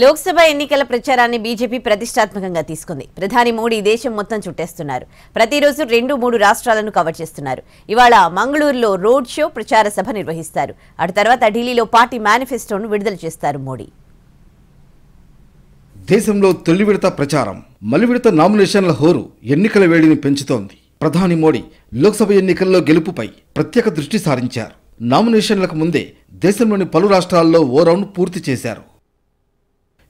లోక్సభ ఎన్నికల ప్రచారాన్ని బీజేపీ ప్రతిష్టాత్మకంగా తీసుకుంది ప్రధాని మోడీ దేశం మొత్తం చుట్టేస్తున్నారు ప్రతిరోజు రెండు మూడు రాష్ట్రాలను కవర్ చేస్తున్నారు ఇవాళ మంగళూరులో రోడ్ షో ప్రచార సభ నిర్వహిస్తారు అటు తర్వాత ఢిల్లీలో పార్టీ మేనిఫెస్టోను విడుదల చేస్తారు మోడీ దేశంలో తొలి విడత ప్రచారం మలి విడత నామినేషన్ల హోరు ఎన్నికల వేడిని పెంచుతోంది ప్రధాని మోడీ లోక్సభ ఎన్నికల్లో గెలుపుపై ప్రత్యేక దృష్టి సారించారు నామినేషన్లకు ముందే దేశంలోని పలు రాష్ట్రాల్లో ఓ రౌండ్ పూర్తి చేశారు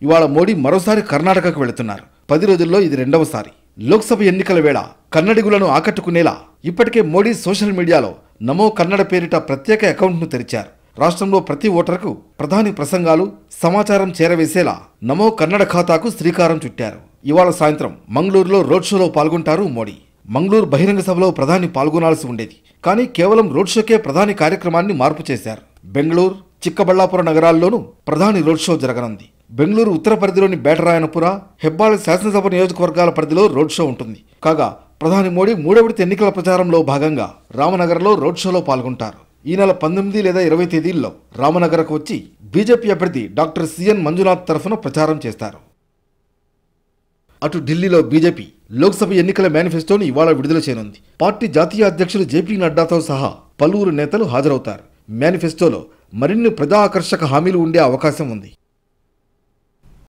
ఇవాళ మోడీ మరోసారి కర్ణాటకకు వెళుతున్నారు పది రోజుల్లో ఇది రెండవసారి లోక్సభ ఎన్నికల వేళ కన్నడిగులను ఆకట్టుకునేలా ఇప్పటికే మోడీ సోషల్ మీడియాలో నమో కన్నడ పేరిట ప్రత్యేక అకౌంట్ను తెరిచారు రాష్ట్రంలో ప్రతి ఓటర్కు ప్రధాని ప్రసంగాలు సమాచారం చేరవేసేలా నమో కన్నడ ఖాతాకు శ్రీకారం చుట్టారు ఇవాళ సాయంత్రం మంగళూరులో రోడ్ షోలో పాల్గొంటారు మోడీ మంగళూరు బహిరంగ సభలో ప్రధాని పాల్గొనాల్సి ఉండేది కానీ కేవలం రోడ్ షోకే ప్రధాని కార్యక్రమాన్ని మార్పు చేశారు బెంగళూరు చిక్కబళ్లాపురం నగరాల్లోనూ ప్రధాని రోడ్ షో జరగనుంది బెంగళూరు ఉత్తర పరిధిలోని బేటరాయనపుర హెబ్బాళ శాసనసభ నియోజకవర్గాల పరిధిలో రోడ్ షో ఉంటుంది కాగా ప్రధాని మోడీ మూడో విడత ఎన్నికల ప్రచారంలో భాగంగా రామనగర్లో రోడ్ షోలో పాల్గొంటారు ఈ నెల పంతొమ్మిది లేదా ఇరవై తేదీల్లో రామనగర్కు వచ్చి బీజేపీ అభ్యర్థి డాక్టర్ సిఎన్ మంజునాథ్ తరఫున ప్రచారం చేస్తారు అటు ఢిల్లీలో బీజేపీ లోక్సభ ఎన్నికల మేనిఫెస్టోను ఇవాళ విడుదల చేయనుంది పార్టీ జాతీయ అధ్యక్షులు జేపీ నడ్డాతో సహా పలువురు నేతలు హాజరవుతారు మేనిఫెస్టోలో మరిన్ని ప్రజా ఆకర్షక హామీలు ఉండే అవకాశం ఉంది